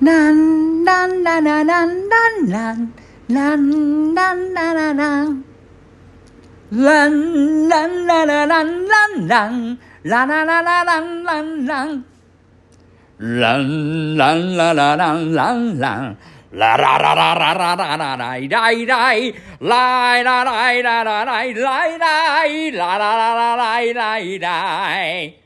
Nan, nan, nan, nan, nan, nan, nan, nan, nan, nan, nan. Lan, lan, lan, lan, lan, lan, lan, la, la, la, la, lan, lan, lan. Lan, lan, la, la, lan, lan, lan. La ra ra ra ra ra ra ra dai dai dai la la la la la la la la la la la la la la